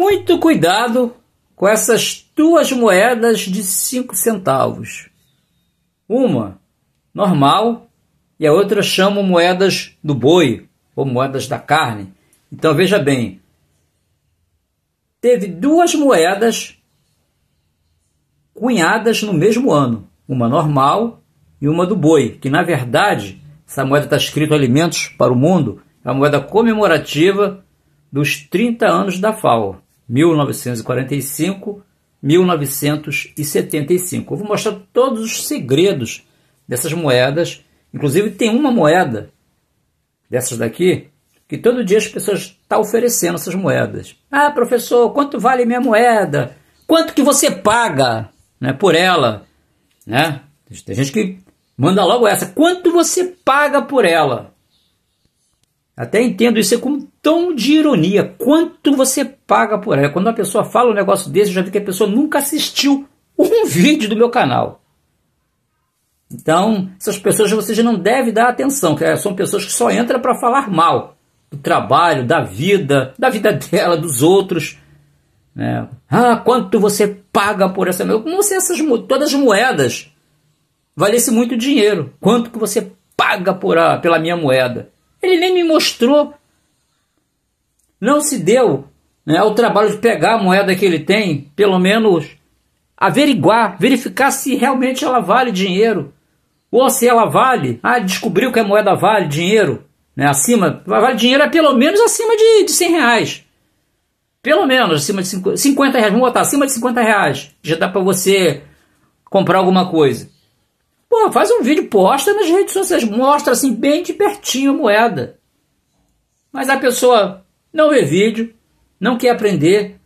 muito cuidado com essas duas moedas de 5 centavos. Uma normal e a outra chamo moedas do boi ou moedas da carne. Então veja bem, teve duas moedas cunhadas no mesmo ano, uma normal e uma do boi, que na verdade essa moeda está escrito Alimentos para o Mundo, é a moeda comemorativa dos 30 anos da FAO. 1945, 1975. Eu vou mostrar todos os segredos dessas moedas. Inclusive tem uma moeda dessas daqui que todo dia as pessoas estão tá oferecendo essas moedas. Ah, professor, quanto vale minha moeda? Quanto que você paga né, por ela? Né? Tem gente que manda logo essa. Quanto você paga por ela? Até entendo isso como tom de ironia. Quanto você paga por ela? Quando uma pessoa fala um negócio desse, eu já vi que a pessoa nunca assistiu um vídeo do meu canal. Então, essas pessoas vocês não devem dar atenção, que é, são pessoas que só entram para falar mal do trabalho, da vida, da vida dela, dos outros. Né? Ah, quanto você paga por essa moeda? Como se essas todas as moedas valesse muito dinheiro. Quanto que você paga por a, pela minha moeda? Ele nem me mostrou não se deu né, o trabalho de pegar a moeda que ele tem, pelo menos averiguar, verificar se realmente ela vale dinheiro. Ou se ela vale, ah, descobriu que a moeda vale dinheiro, né, acima, vale dinheiro é pelo menos acima de, de 100 reais. Pelo menos acima de 50, 50 reais, vamos botar acima de 50 reais, já dá para você comprar alguma coisa. Pô, faz um vídeo, posta nas redes sociais, mostra assim bem de pertinho a moeda. Mas a pessoa não vê vídeo, não quer aprender,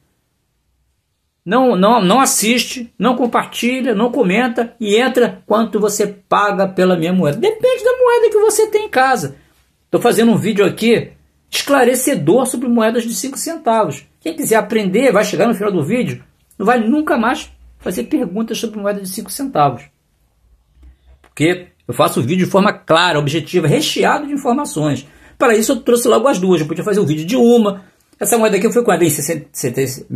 não, não, não assiste, não compartilha, não comenta e entra quanto você paga pela minha moeda. Depende da moeda que você tem em casa. Estou fazendo um vídeo aqui esclarecedor sobre moedas de 5 centavos. Quem quiser aprender, vai chegar no final do vídeo, não vai nunca mais fazer perguntas sobre moeda de 5 centavos. Porque eu faço o vídeo de forma clara, objetiva, recheado de informações. Para isso eu trouxe logo as duas, eu podia fazer um vídeo de uma. Essa moeda aqui foi fui com ela em 67,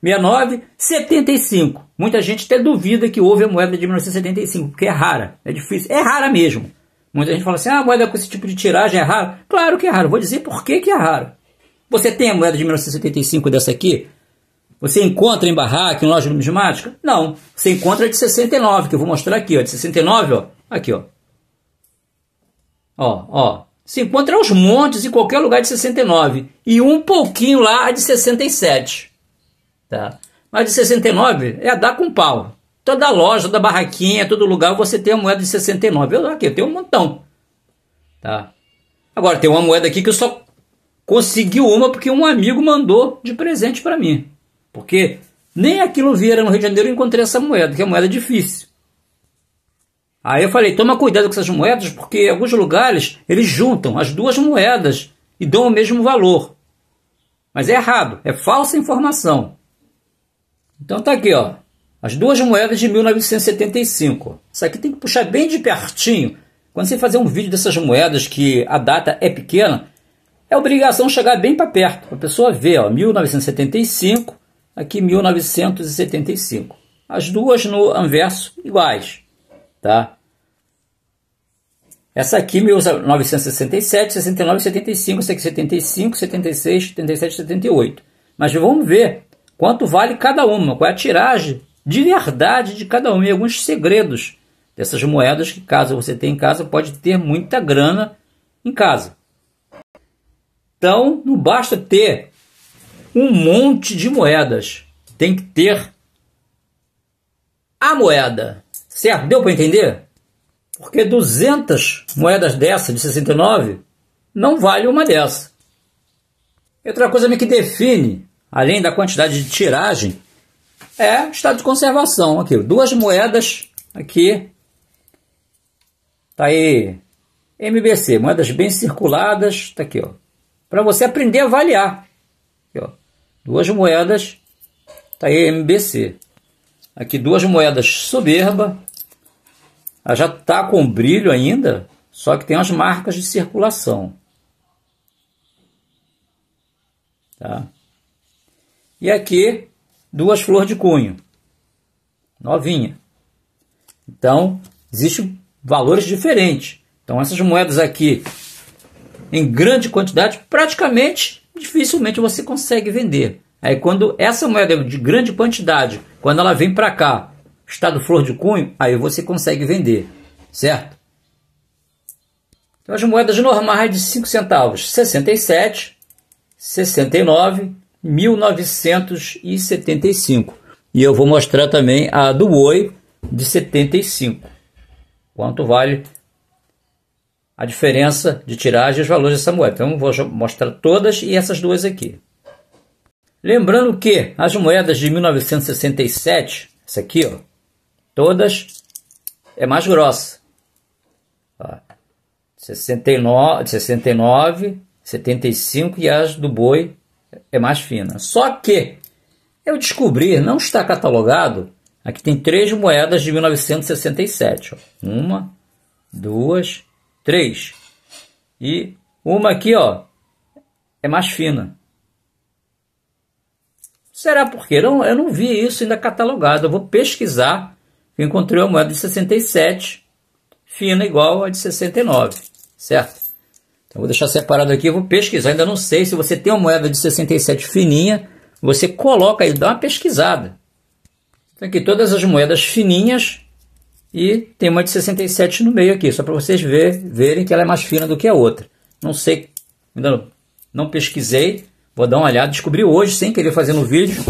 69, 75. Muita gente até duvida que houve a moeda de 1975, porque é rara, é difícil, é rara mesmo. Muita gente fala assim, ah, a moeda com esse tipo de tiragem é rara. Claro que é raro, vou dizer por que, que é rara Você tem a moeda de 1975 dessa aqui? Você encontra em barraca, em loja numismática? Não. Você encontra a de 69, que eu vou mostrar aqui, ó. De 69, ó. Aqui, ó. Ó, ó se encontra aos montes em qualquer lugar de 69 e um pouquinho lá de 67. Tá? Mas de 69 é a dar com pau. Toda loja, da barraquinha, todo lugar você tem a moeda de 69. Eu aqui eu tenho um montão. Tá? Agora tem uma moeda aqui que eu só consegui uma porque um amigo mandou de presente para mim. Porque nem aqui no Vieira, no Rio de Janeiro, eu encontrei essa moeda, que é moeda difícil. Aí eu falei, toma cuidado com essas moedas, porque em alguns lugares eles juntam as duas moedas e dão o mesmo valor. Mas é errado, é falsa informação. Então tá aqui, ó. As duas moedas de 1975. Isso aqui tem que puxar bem de pertinho. Quando você fazer um vídeo dessas moedas que a data é pequena, é obrigação chegar bem para perto. A pessoa vê, ó, 1975, aqui 1975. As duas no anverso iguais, tá? Essa aqui, 1967, 69, 75, 75, 76, 77, 78. Mas vamos ver quanto vale cada uma, qual é a tiragem de verdade de cada uma e alguns segredos dessas moedas que, caso você tenha em casa, pode ter muita grana em casa. Então, não basta ter um monte de moedas, tem que ter a moeda. Certo? Deu para entender? Porque 200 moedas dessa, de 69, não vale uma dessa. Outra coisa que define, além da quantidade de tiragem, é estado de conservação. Aqui, duas moedas aqui. Tá aí MBC, moedas bem circuladas, tá aqui, ó. Para você aprender a avaliar. Aqui, ó. Duas moedas, tá aí MBC. Aqui duas moedas soberba, ela já está com brilho ainda, só que tem as marcas de circulação. Tá? E aqui, duas flores de cunho, novinha. Então, existem valores diferentes. Então, essas moedas aqui, em grande quantidade, praticamente, dificilmente você consegue vender. Aí, quando essa moeda é de grande quantidade, quando ela vem para cá estado flor de cunho, aí você consegue vender, certo? Então as moedas normais de 5 centavos, 67, 69, 1975. E eu vou mostrar também a do Oi de 75. Quanto vale a diferença de tiragem e os valores dessa moeda. Então vou mostrar todas e essas duas aqui. Lembrando que as moedas de 1967, essa aqui, ó, todas é mais grossa. Ó, 69, 69, 75 e as do boi é mais fina. Só que eu descobri, não está catalogado, aqui tem três moedas de 1967. Ó. Uma, duas, três. E uma aqui, ó, é mais fina. Será porque eu não, eu não vi isso ainda catalogado. Eu vou pesquisar eu encontrei uma moeda de 67, fina igual a de 69, certo? Então vou deixar separado aqui, vou pesquisar, ainda não sei se você tem uma moeda de 67 fininha, você coloca aí, dá uma pesquisada. Então aqui todas as moedas fininhas e tem uma de 67 no meio aqui, só para vocês ver, verem que ela é mais fina do que a outra. Não sei, ainda não, não pesquisei, vou dar uma olhada, descobri hoje sem querer fazer no vídeo.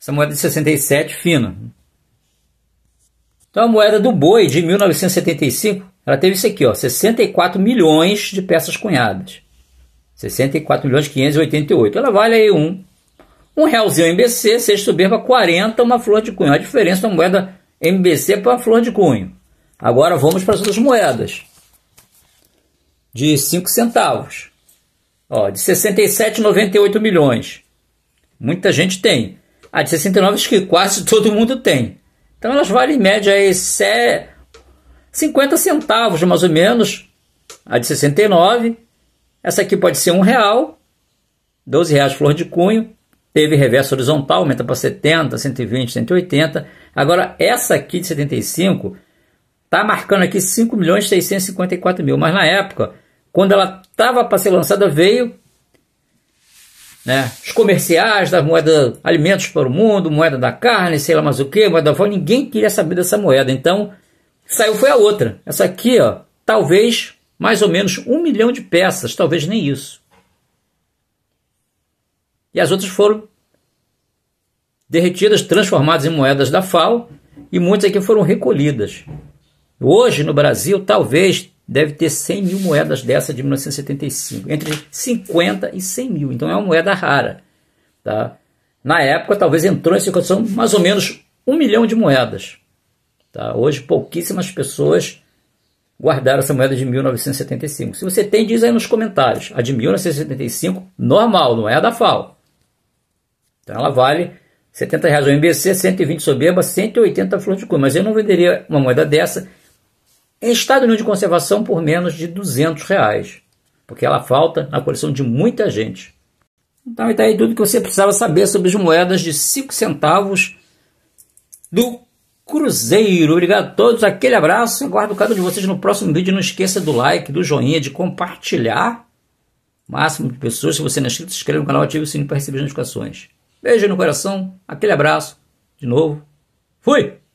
Essa moeda de 67 fina, então a moeda do boi de 1975, ela teve isso aqui, ó, 64 milhões de peças cunhadas. 64 milhões 588. Ela vale aí um um realzinho MBC, 6 soberba 40, uma flor de cunho. A diferença da moeda MBC para a flor de cunho. Agora vamos para as outras moedas. De 5 centavos. Ó, de 67, 98 milhões. Muita gente tem. A de 69 acho que quase todo mundo tem. Então elas valem em média aí 50 centavos, mais ou menos. A de 69. Essa aqui pode ser um real. 12 reais flor de cunho. Teve reverso horizontal, aumenta para 70, 120, 180. Agora, essa aqui de 75 está marcando aqui 5.654.000. Mas na época, quando ela estava para ser lançada, veio né? Os comerciais da moeda alimentos para o mundo, moeda da carne, sei lá mais o que, moeda da ninguém queria saber dessa moeda. Então, saiu foi a outra. Essa aqui, ó, talvez mais ou menos um milhão de peças, talvez nem isso. E as outras foram derretidas, transformadas em moedas da FAO e muitas aqui foram recolhidas. Hoje no Brasil, talvez deve ter 100 mil moedas dessa de 1975, entre 50 e 100 mil, então é uma moeda rara. Tá? Na época, talvez entrou em circulação mais ou menos um milhão de moedas. Tá? Hoje, pouquíssimas pessoas guardaram essa moeda de 1975. Se você tem, diz aí nos comentários. A de 1975, normal, não é a da FAO. Então ela vale 70 reais o MBC, 120 soberba, 180 flor de cor. Mas eu não venderia uma moeda dessa em estado de conservação por menos de 200 reais, porque ela falta na coleção de muita gente. Então, está aí tudo que você precisava saber sobre as moedas de 5 centavos do Cruzeiro. Obrigado a todos, aquele abraço. Aguardo cada um de vocês no próximo vídeo. Não esqueça do like, do joinha, de compartilhar. Máximo de pessoas. Se você não é inscrito, se inscreve no canal, ative o sininho para receber as notificações. Beijo no coração, aquele abraço. De novo, fui!